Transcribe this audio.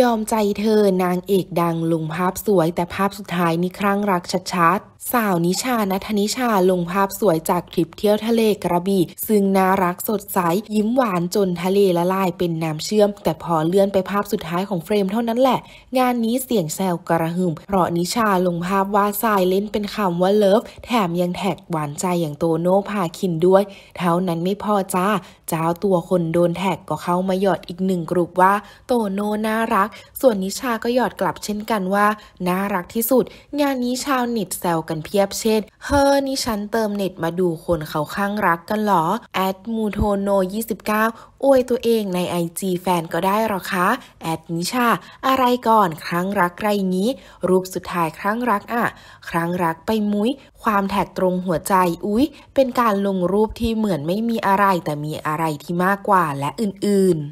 ยอมใจเธอนางเอกดังลงภาพสวยแต่ภาพสุดท้ายนี่ครั้งรักชัดๆสาวนิชานัทนิชาลงภาพสวยจากทริปเที่ยวทะเลกระบี่ซึ่งน่ารักสดใส ยิ้มหวานจนทะเลละลายเป็นน้ำเชื่อม แต่พอเลื่อนไปภาพสุดท้ายของเฟรมเท่านั้นแหละ งานนี้เสียงแซวกระหึ่มเพราะนิชาลงภาพว่าทรายเล่นเป็นคำว่าเลิฟแถมยังแท็กหวานใจอย่างโตโน่พาคินด้วย เท่านั้นไม่พอจ้า เจ้าตัวคนโดนแท็กก็เข้ามาหยอดอีกหนึ่งกลุ่มว่าโตโน่น่ารักส่วนนิชาก็หยอดกลับเช่นกันว่าน่ารักที่สุด งานนี้ชาวเน็ตแซวกันเพียบเช่นเฮ้อนี่ฉันเติมเน็ตมาดูคนเขาข้างรักกันหรอแอดมูโทโน29อวยตัวเองใน IG แฟนก็ได้หรอคะแอดนิชา อะไรก่อนครั้งรักไรงี้ รูปสุดท้ายครั้งรักอ่ะ ครั้งรักไปมุ้ยความแท็กตรงหัวใจ อุ๊ยเป็นการลงรูปที่เหมือนไม่มีอะไรแต่มีอะไรที่มากกว่าและอื่นๆ